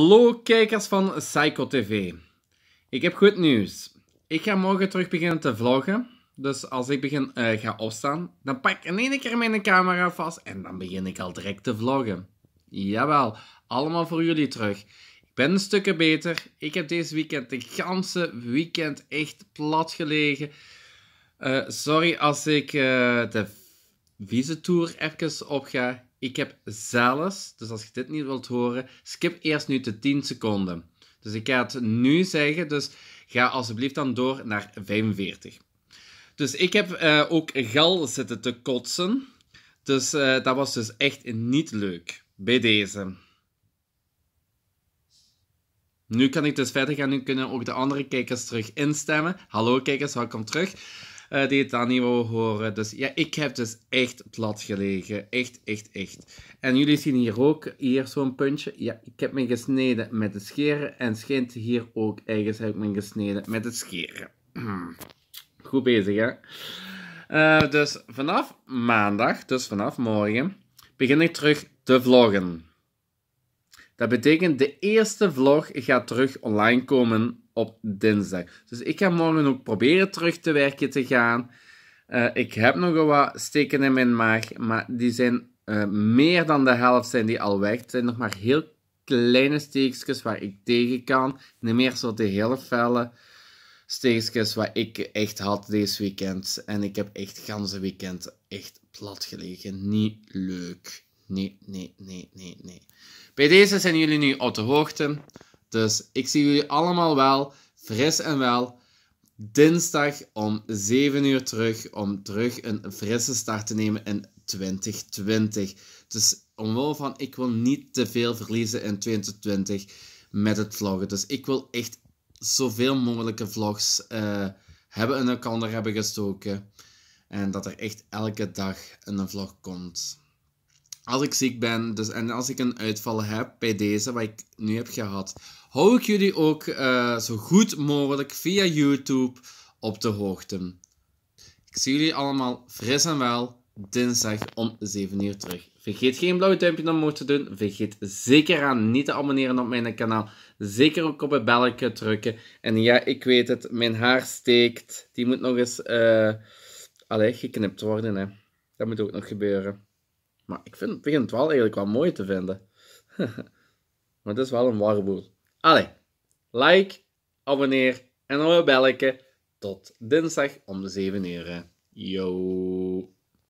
Hallo kijkers van Psycho TV. Ik heb goed nieuws. Ik ga morgen terug beginnen te vloggen. Dus als ik begin eh, ga opstaan, dan pak ik in één keer mijn camera vast en dan begin ik al direct te vloggen. Jawel, allemaal voor jullie terug. Ik ben een stukje beter. Ik heb deze weekend, de ganse weekend, echt plat gelegen. Eh, sorry als ik eh, de vieze tour even opga. Ik heb zelfs, dus als je dit niet wilt horen, skip eerst nu de 10 seconden. Dus ik ga het nu zeggen, dus ga alsjeblieft dan door naar 45. Dus ik heb eh, ook gal zitten te kotsen. Dus eh, dat was dus echt niet leuk. Bij deze. Nu kan ik dus verder gaan. Nu kunnen ook de andere kijkers terug instemmen. Hallo kijkers, welkom terug. Eh, die het dan niet wil horen. Dus ja, ik heb dus echt plat gelegen. Echt, echt, echt. En jullie zien hier ook, hier zo'n puntje. Ja, ik heb me gesneden met de scheren. En schijnt hier ook ergens heb ik me gesneden met het scheren. Goed bezig, hè? Eh, dus vanaf maandag, dus vanaf morgen, begin ik terug te vloggen. Dat betekent de eerste vlog gaat terug online komen op dinsdag. Dus ik ga morgen ook proberen terug te werken te gaan. Eh, ik heb nogal wat steken in mijn maag, maar die zijn eh, meer dan de helft zijn die al weg. Het zijn nog maar heel kleine steekjes waar ik tegen kan. Niet meer zo de hele felle steekjes waar ik echt had deze weekend. En ik heb echt ganse weekend echt plat gelegen. Niet leuk. Nee, nee, nee, nee, nee. Bij deze zijn jullie nu op de hoogte. Dus ik zie jullie allemaal wel, fris en wel, dinsdag om 7 uur terug. Om terug een frisse start te nemen in 2020. Dus omwille van, ik wil niet te veel verliezen in 2020 met het vloggen. Dus ik wil echt zoveel mogelijke vlogs uh, hebben in elkaar hebben gestoken. En dat er echt elke dag een vlog komt als ik ziek ben dus, en als ik een uitval heb bij deze, wat ik nu heb gehad, hou ik jullie ook eh, zo goed mogelijk via YouTube op de hoogte. Ik zie jullie allemaal fris en wel dinsdag om 7 uur terug. Vergeet geen blauw duimpje omhoog te doen. Vergeet zeker aan niet te abonneren op mijn kanaal. Zeker ook op het belletje drukken. En ja, ik weet het, mijn haar steekt. Die moet nog eens uh, geknipt worden. Hè. Dat moet ook nog gebeuren. Maar ik vind, begin het wel eigenlijk wel mooi te vinden. maar het is wel een warboel. Allee, like, abonneer en dan een belletje. Tot dinsdag om de 7 uur. Yo.